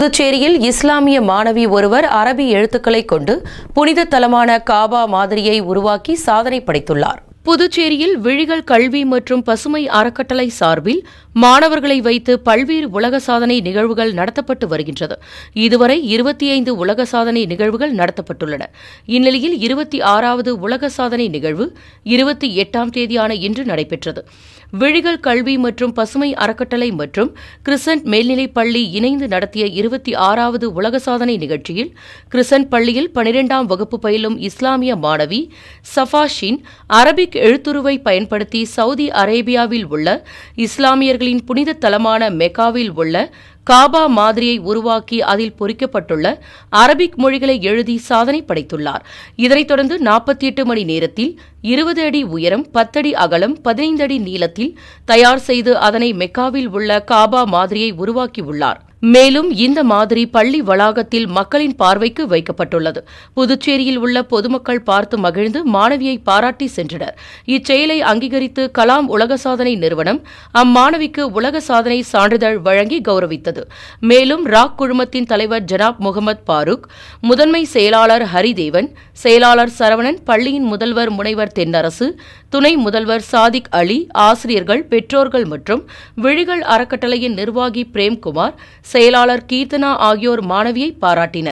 புதுச்சேரியில் இஸ்லாமிய மாணவி ஒருவர் அரபி எழுத்துக்களை கொண்டு புனித தலமான காபா மாதிரியை உருவாக்கி சாதனை படைத்துள்ளார் புதுச்சேரியில் விழிகள் கல்வி மற்றும் பசுமை அறக்கட்டளை சார்பில் மாணவர்களை வைத்து பல்வேறு உலக சாதனை நிகழ்வுகள் நடத்தப்பட்டு வருகின்றது இதுவரை இருபத்தி ஐந்து உலக சாதனை நிகழ்வுகள் நடத்தப்பட்டுள்ளன இந்நிலையில் இருபத்தி ஆறாவது உலக சாதனை நிகழ்வு இருபத்தி எட்டாம் தேதியான இன்று நடைபெற்றது விழிகள் கல்வி மற்றும் பசுமை அறக்கட்டளை மற்றும் கிறிசன்ட் மேல்நிலைப் பள்ளி இணைந்து நடத்திய இருபத்தி ஆறாவது உலக சாதனை நிகழ்ச்சியில் கிறிசன்ட் பள்ளியில் பனிரெண்டாம் வகுப்பு பயிலும் இஸ்லாமிய மாணவி சஃபாஷின் அரபிக் எழுத்துருவை பயன்படுத்தி சவுதி அரேபியாவில் உள்ள இஸ்லாமியர்களின் புனித தலமான மெக்காவில் உள்ள காபா மாதிரியை உருவாக்கி அதில் பொறிக்கப்பட்டுள்ள அரபிக் மொழிகளை எழுதி சாதனை படைத்துள்ளார் இதனைத் தொடர்ந்து நாற்பத்தி எட்டு மணி நேரத்தில் இருபது அடி உயரம் பத்தடி அகலம் பதினைந்து அடி நீளத்தில் தயார் செய்து அதனை மெக்காவில் உள்ள காபா மாதிரியை உருவாக்கியுள்ளார் மேலும் இந்த மாதிரி பள்ளி வளாகத்தில் மக்களின் பார்வைக்கு வைக்கப்பட்டுள்ளது புதுச்சேரியில் உள்ள பொதுமக்கள் பார்த்து மகிழ்ந்து மாணவியை பாராட்டி சென்றனர் இச்செயலை அங்கீகரித்து கலாம் உலக சாதனை நிறுவனம் அம்மாணவிக்கு உலக சாதனை சான்றிதழ் வழங்கி கௌரவித்தது மேலும் ராக் குழுமத்தின் தலைவர் ஜனாப் முகமது பாரூக் முதன்மை செயலாளர் ஹரிதேவன் செயலாளர் சரவணன் பள்ளியின் முதல்வர் முனைவர் தென்னரசு துணை முதல்வர் சாதிக் அலி ஆசிரியர்கள் பெற்றோர்கள் மற்றும் விழிகள் அறக்கட்டளையின் நிர்வாகி பிரேம்குமார் செயலாளர் கீர்த்தனா ஆகியோர் மாணவியை பாராட்டினர்